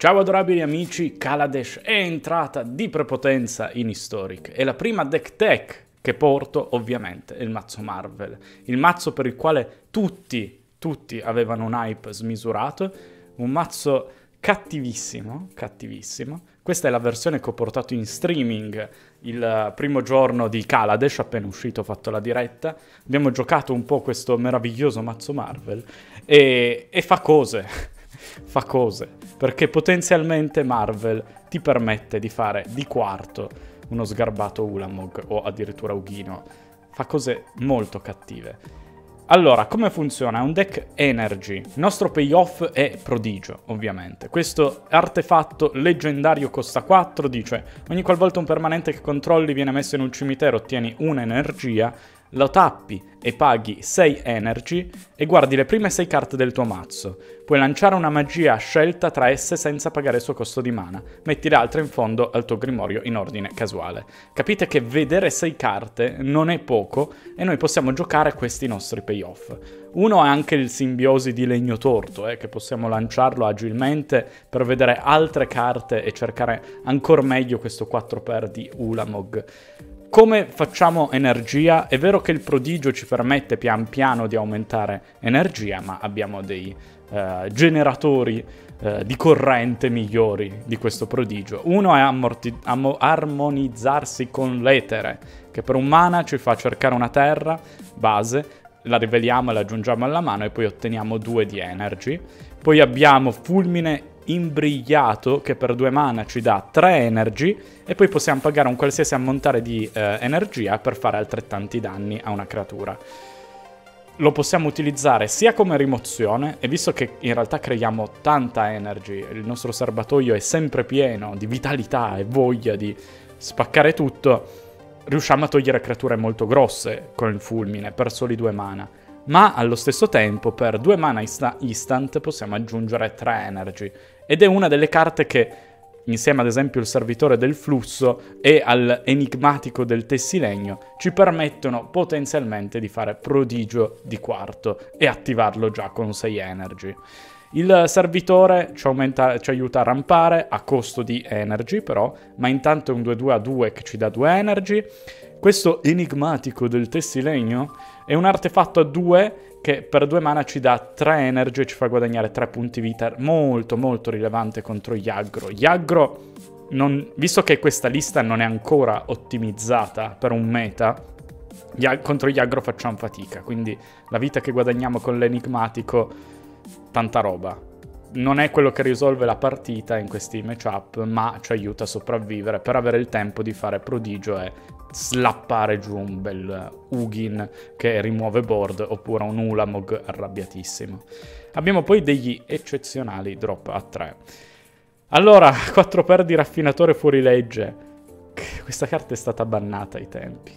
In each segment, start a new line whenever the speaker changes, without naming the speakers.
Ciao adorabili amici, Kaladesh è entrata di prepotenza in Historic, è la prima deck tech che porto ovviamente, è il mazzo Marvel, il mazzo per il quale tutti, tutti avevano un hype smisurato, un mazzo cattivissimo, cattivissimo. Questa è la versione che ho portato in streaming il primo giorno di Kaladesh, appena uscito ho fatto la diretta. Abbiamo giocato un po' questo meraviglioso mazzo Marvel e, e fa cose, fa cose, perché potenzialmente Marvel ti permette di fare di quarto uno sgarbato Ulamog o addirittura Ughino, fa cose molto cattive. Allora, come funziona? È un deck Energy. Il nostro payoff è prodigio, ovviamente. Questo artefatto leggendario costa 4, dice ogni qualvolta un permanente che controlli viene messo in un cimitero ottieni un'energia lo tappi e paghi 6 energy e guardi le prime 6 carte del tuo mazzo. Puoi lanciare una magia scelta tra esse senza pagare il suo costo di mana. Metti l'altra in fondo al tuo grimorio in ordine casuale. Capite che vedere 6 carte non è poco e noi possiamo giocare questi nostri payoff. Uno è anche il simbiosi di legno torto, eh, che possiamo lanciarlo agilmente per vedere altre carte e cercare ancora meglio questo 4x di Ulamog. Come facciamo energia? È vero che il prodigio ci permette pian piano di aumentare energia, ma abbiamo dei eh, generatori eh, di corrente migliori di questo prodigio. Uno è am armonizzarsi con l'etere, che per un mana ci fa cercare una terra base, la riveliamo e la aggiungiamo alla mano e poi otteniamo due di energy. Poi abbiamo fulmine imbrigliato che per due mana ci dà 3 energy e poi possiamo pagare un qualsiasi ammontare di eh, energia eh, per fare altrettanti danni a una creatura. Lo possiamo utilizzare sia come rimozione e visto che in realtà creiamo tanta energy, il nostro serbatoio è sempre pieno di vitalità e voglia di spaccare tutto, riusciamo a togliere creature molto grosse con il fulmine per soli due mana ma allo stesso tempo per due mana instant possiamo aggiungere tre energy. Ed è una delle carte che, insieme ad esempio al servitore del flusso e all'enigmatico del tessilegno, ci permettono potenzialmente di fare prodigio di quarto e attivarlo già con 6 energy. Il servitore ci, aumenta, ci, aiuta a rampare a costo di energy però, ma intanto è un 2-2 a 2 che ci dà 2 energy. Questo enigmatico del tessilegno è un artefatto a due che per due mana ci dà tre energy e ci fa guadagnare tre punti vita, molto molto rilevante contro Gli aggro, non, visto che questa lista non è ancora ottimizzata per un meta, contro gli aggro facciamo fatica, quindi la vita che guadagniamo con l'enigmatico, tanta roba. Non è quello che risolve la partita in questi matchup, ma ci aiuta a sopravvivere per avere il tempo di fare prodigio e slappare giù un bel Ugin che rimuove board oppure un Ulamog arrabbiatissimo. Abbiamo poi degli eccezionali drop a 3. Allora, 4 per di raffinatore fuori legge. Questa carta è stata bannata ai tempi.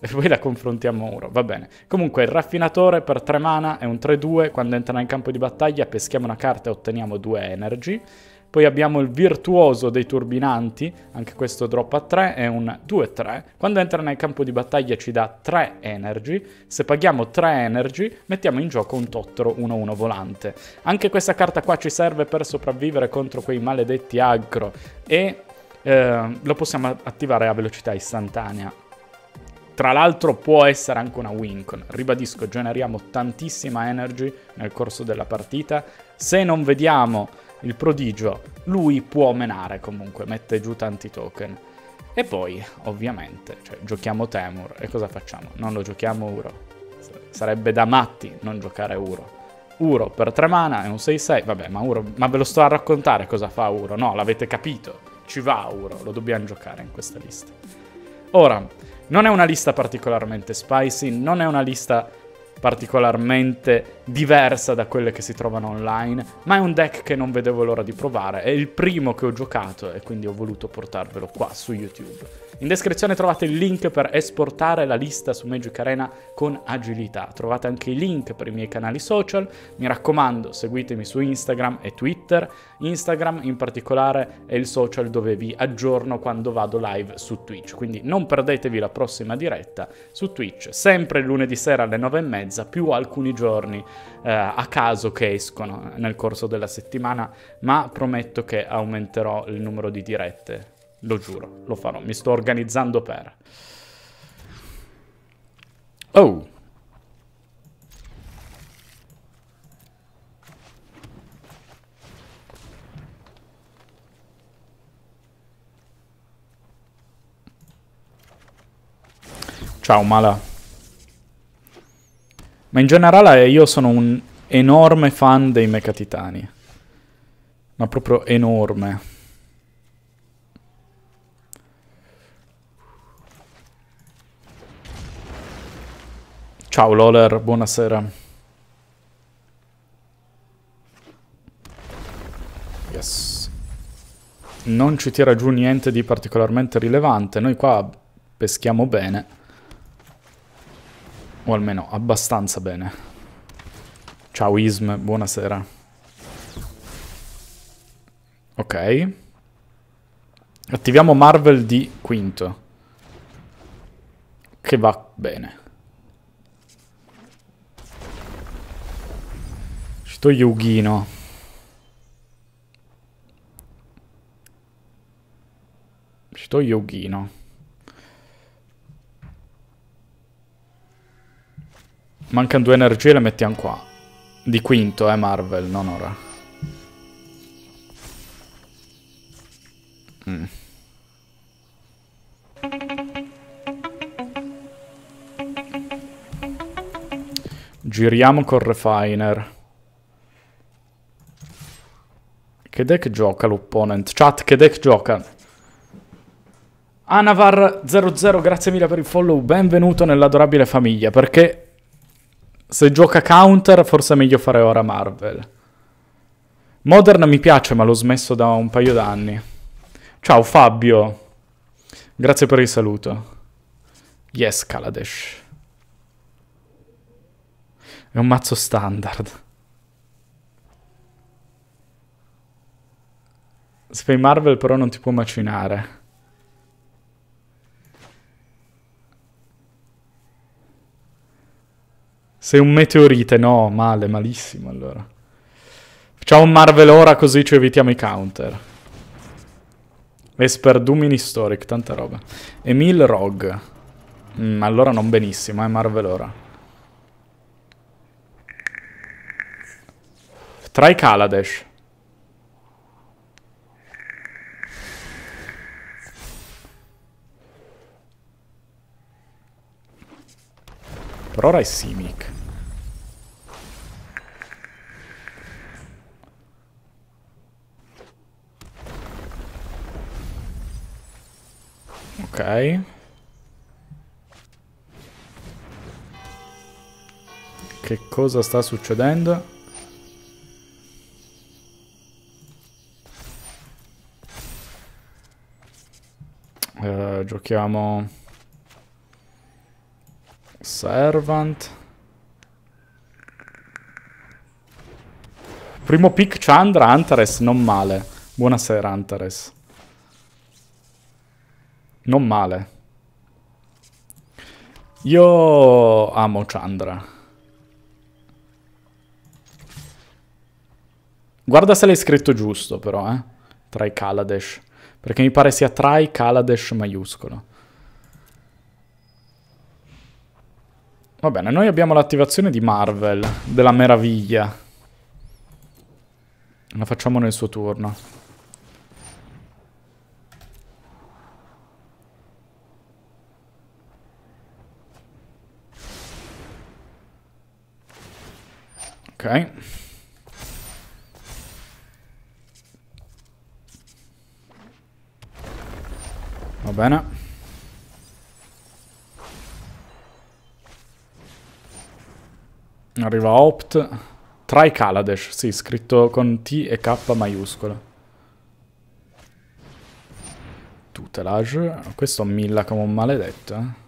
E poi la confrontiamo a ora, va bene. Comunque, il raffinatore per 3 mana è un 3-2, quando entra in campo di battaglia peschiamo una carta e otteniamo 2 energy. Poi abbiamo il virtuoso dei turbinanti, anche questo drop a 3, è un 2-3. Quando entra nel campo di battaglia ci dà 3 energy, se paghiamo 3 energy mettiamo in gioco un tottero 1-1 volante. Anche questa carta qua ci serve per sopravvivere contro quei maledetti aggro e eh, lo possiamo attivare a velocità istantanea. Tra l'altro può essere anche una Wincon. Ribadisco, generiamo tantissima energy nel corso della partita. Se non vediamo il prodigio, lui può menare comunque, mette giù tanti token. E poi, ovviamente, cioè, giochiamo Temur e cosa facciamo? Non lo giochiamo Uro. Sarebbe da matti non giocare Uro. Uro per 3 mana è un 6-6, vabbè, ma Uro, ma ve lo sto a raccontare cosa fa Uro, no, l'avete capito. Ci va Uro, lo dobbiamo giocare in questa lista. Ora, non è una lista particolarmente spicy, non è una lista particolarmente diversa da quelle che si trovano online, ma è un deck che non vedevo l'ora di provare, è il primo che ho giocato e quindi ho voluto portarvelo qua su YouTube. In descrizione trovate il link per esportare la lista su Magic Arena con agilità, trovate anche i link per i miei canali social, mi raccomando seguitemi su Instagram e Twitter, Instagram in particolare è il social dove vi aggiorno quando vado live su Twitch, quindi non perdetevi la prossima diretta su Twitch, sempre lunedì sera alle 9.30 mezza, più alcuni giorni eh, a caso che escono nel corso della settimana, ma prometto che aumenterò il numero di dirette. Lo giuro, lo farò, mi sto organizzando per. Oh! Ciao Mala. Ma in generale io sono un enorme fan dei Mecha Titani. Ma proprio enorme. Ciao Loler, buonasera. Yes. Non ci tira giù niente di particolarmente rilevante. Noi qua peschiamo bene. O almeno abbastanza bene. Ciao Ism, buonasera. Ok. Attiviamo Marvel di quinto. Che va bene. Ci toglie Ughino. Ci Mancano due energie, le mettiamo qua. Di quinto, eh, Marvel, non ora. Mm. Giriamo col Refiner. Che deck gioca l'opponent? Chat, che deck gioca? Anavar00, grazie mille per il follow, benvenuto nell'adorabile famiglia, perché se gioca counter, forse è meglio fare ora Marvel. Modern mi piace, ma l'ho smesso da un paio d'anni. Ciao Fabio. Grazie per il saluto. Yes, Kaladesh. È un mazzo standard. Spay Marvel però non ti può macinare. Sei un meteorite, no, male, malissimo allora. Facciamo un Marvel ora così ci evitiamo i counter. Esper Doom Historic, tanta roba. Emil Rog. Mm, allora non benissimo, è eh, Marvel ora. Try Kaladesh. Per ora è Simic. Ok. Che cosa sta succedendo? Uh, giochiamo Servant. Primo pick Chandra, Antares, non male. Buonasera Antares. Non male. Io amo Chandra. Guarda se l'hai scritto giusto però, eh. Tra i Kaladesh. Perché mi pare sia tra i Kaladesh maiuscolo. Va bene, noi abbiamo l'attivazione di Marvel, della meraviglia. La facciamo nel suo turno. Ok. Va bene. Arriva Opt. Try Kaladesh, sì, scritto con T e K maiuscola. Tutelage. Questo milla come un maledetto, eh.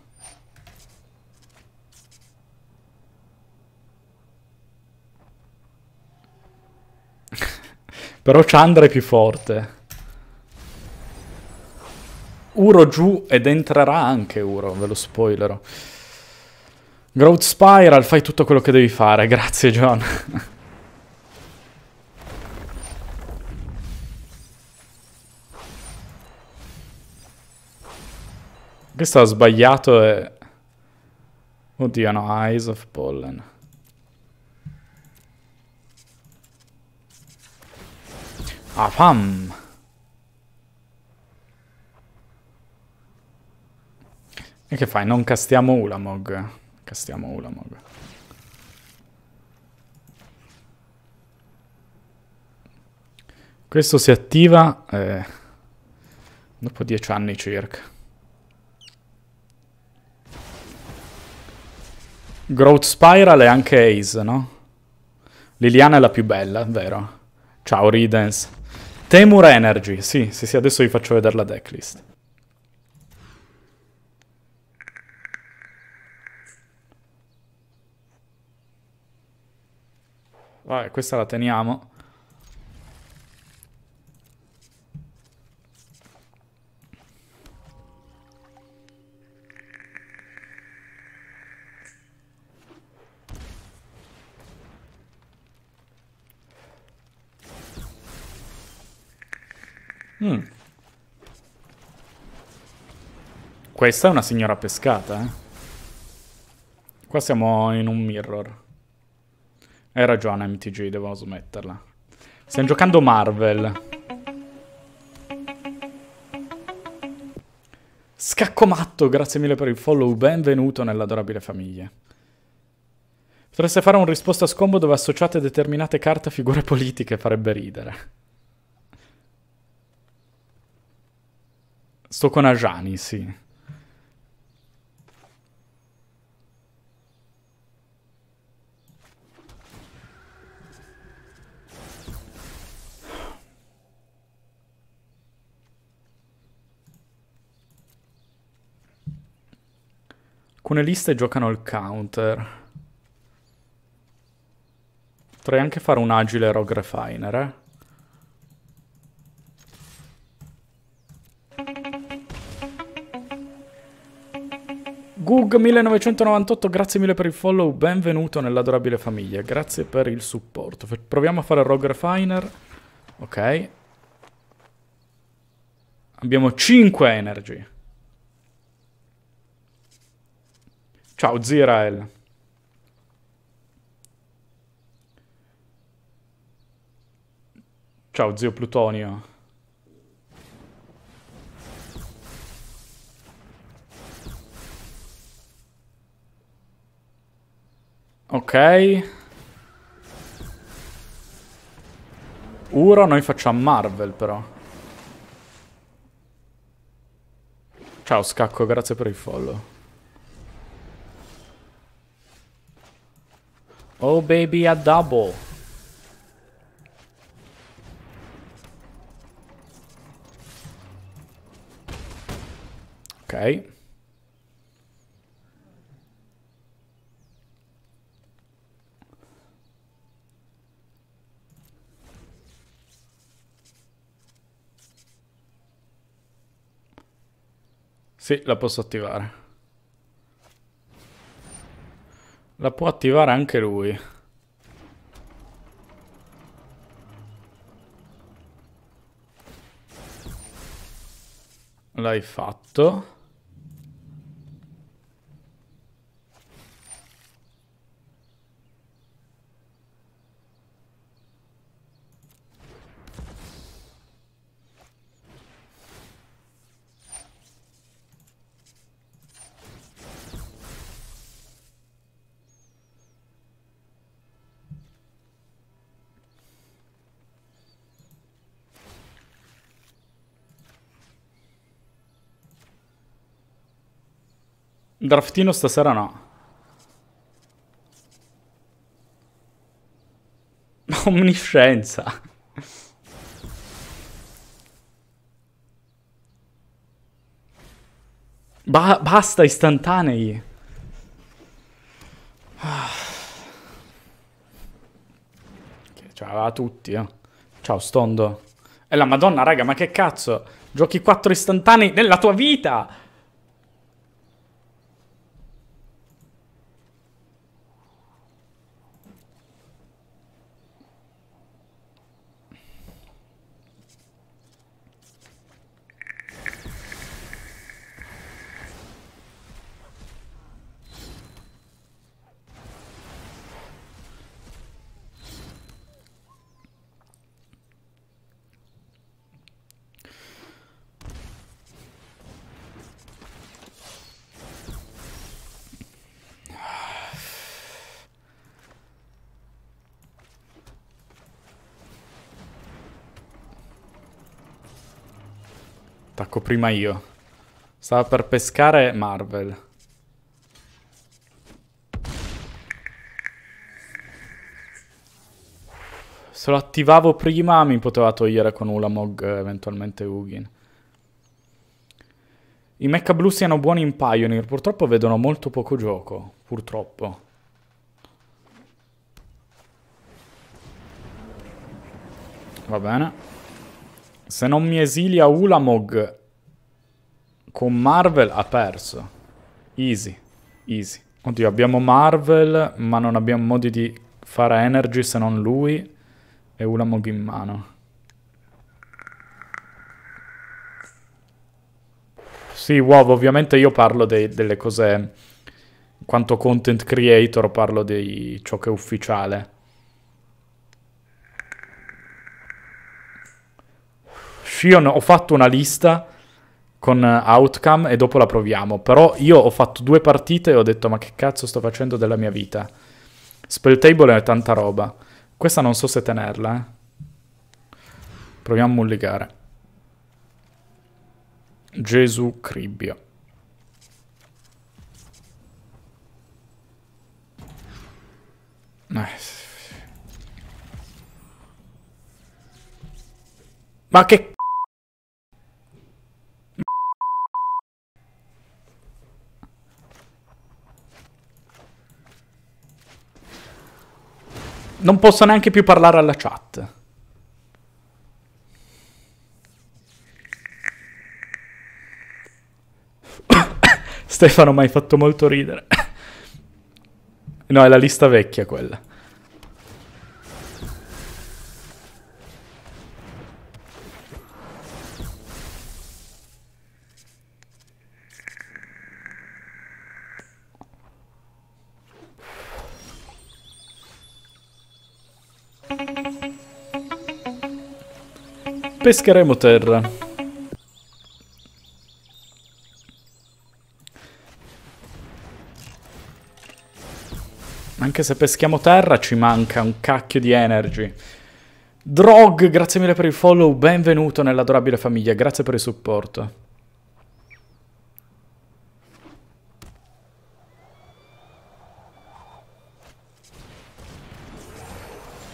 Però Chandra è più forte. Uro giù ed entrerà anche Uro, ve lo spoilerò. Growth Spiral, fai tutto quello che devi fare. Grazie, John. Questo ha sbagliato e... Oddio, no, Eyes of Pollen. Ah, fam! E che fai? Non castiamo Ulamog? Castiamo Ulamog. Questo si attiva eh, dopo dieci anni circa. Growth Spiral e anche Ace, no? Liliana è la più bella, vero? Ciao Ridens. Temur Energy, sì, sì, sì, adesso vi faccio vedere la decklist. Vabbè, questa la teniamo. Mm. Questa è una signora pescata, eh. Qua siamo in un mirror. Hai ragione MTG, devo smetterla. Stiamo giocando Marvel. Scacco matto, grazie mille per il follow, benvenuto nell'adorabile famiglia. Potreste fare un risposta a scombo dove associate determinate carte a figure politiche, farebbe ridere. Sto con Ajani, sì. Alcune liste giocano il counter. Potrei anche fare un agile rogue refiner, eh. Gug 1998, grazie mille per il follow, benvenuto nell'adorabile famiglia, grazie per il supporto. Proviamo a fare Rogue Refiner. Ok. Abbiamo 5 energy. Ciao Zirael. Ciao zio Plutonio. Ok. Uro noi facciamo Marvel però. Ciao Scacco, grazie per il follow. Oh baby, a double. Ok. Sì, la posso attivare. La può attivare anche lui. L'hai fatto. Draftino stasera no. Omniscienza. Ba basta istantanei. Che ce l'aveva tutti, eh. Ciao Stondo. E la madonna, raga, ma che cazzo? Giochi 4 istantanei nella tua vita! Attacco prima io. Stava per pescare Marvel. Se lo attivavo prima mi poteva togliere con Ulamog eventualmente Ugin. I mecha blu siano buoni in Pioneer, purtroppo vedono molto poco gioco, purtroppo. Va bene. Se non mi esilia Ulamog con Marvel ha perso. Easy, easy. Oddio, abbiamo Marvel, ma non abbiamo modi di fare energy se non lui e Ulamog in mano. Sì, uovo, ovviamente io parlo dei, delle cose... In Quanto content creator parlo di ciò che è ufficiale. Fion, ho fatto una lista con eh, outcome e dopo la proviamo. Però io ho fatto due partite e ho detto ma che cazzo sto facendo della mia vita. Spell table è tanta roba. Questa non so se tenerla, eh. Proviamo a mulligare. Gesù Cribbio. Nice. Eh. Ma che Non posso neanche più parlare alla chat. Stefano mi hai fatto molto ridere. no, è la lista vecchia quella. pescheremo terra. Anche se peschiamo terra ci manca un cacchio di energy. Drog, grazie mille per il follow, benvenuto nell'adorabile famiglia, grazie per il supporto.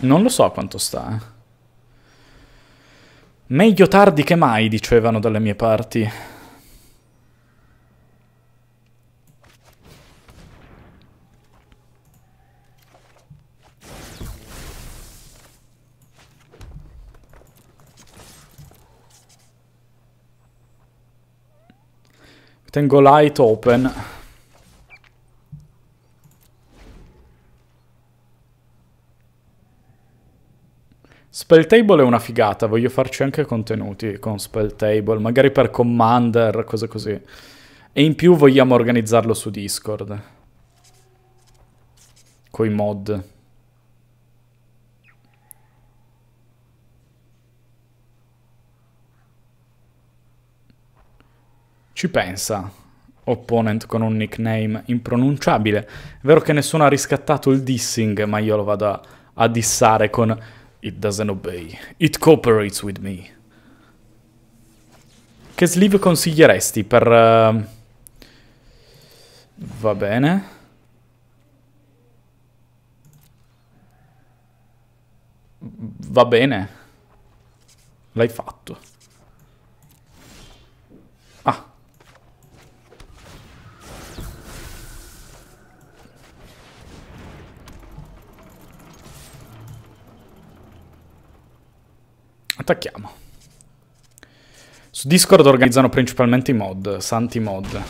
Non lo so quanto sta, eh. Meglio tardi che mai, dicevano dalle mie parti. Tengo light open. Spell Table è una figata, voglio farci anche contenuti con Spell Table, magari per Commander, cose così. E in più vogliamo organizzarlo su Discord. Coi mod. Ci pensa, opponent con un nickname impronunciabile. È vero che nessuno ha riscattato il dissing, ma io lo vado a, a dissare con It doesn't obey. It cooperates with me. Che sleeve consiglieresti per... Uh... Va bene. Va bene. L'hai fatto. Attacchiamo. Su Discord organizzano principalmente i mod, santi mod.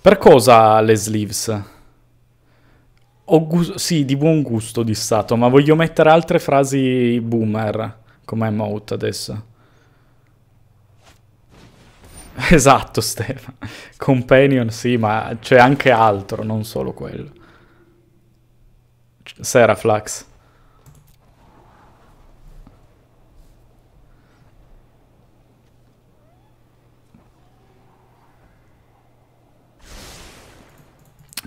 Per cosa le sleeves? sì, di buon gusto di stato, ma voglio mettere altre frasi boomer come emote adesso. Esatto, Stefano. Companion, sì, ma c'è anche altro, non solo quello. Cioè, Seraflax.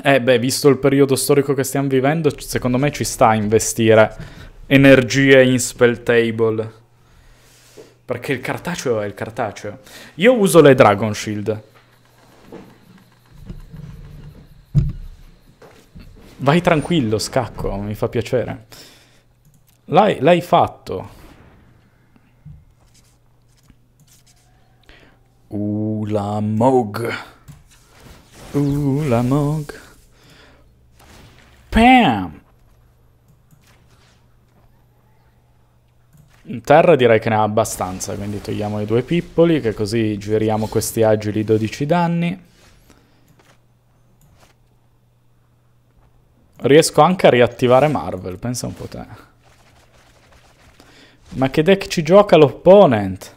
Eh beh, visto il periodo storico che stiamo vivendo, secondo me ci sta a investire energie in spell table. Perché il cartaceo è il cartaceo. Io uso le Dragon Shield. Vai tranquillo, scacco, mi fa piacere. L'hai, l'hai fatto. Ula uh, Mog. Uh, Pam! In terra direi che ne ha abbastanza, quindi togliamo i due pippoli, che così giriamo questi agili 12 danni. Riesco anche a riattivare Marvel, pensa un po' te. Ma che deck ci gioca l'opponent?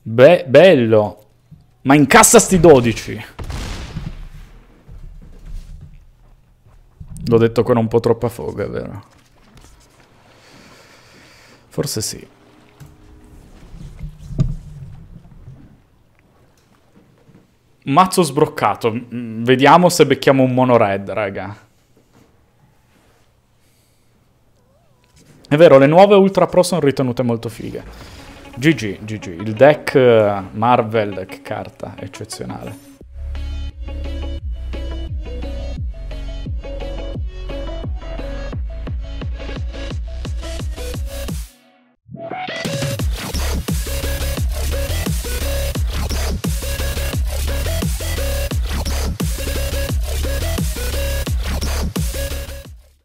Be bello! Ma incassa sti 12! L'ho detto con un po' troppa foga, vero? Forse sì. Mazzo sbroccato. Vediamo se becchiamo un mono red, raga. È vero, le nuove Ultra Pro sono ritenute molto fighe. GG, GG. Il deck eh, Marvel, che carta eccezionale.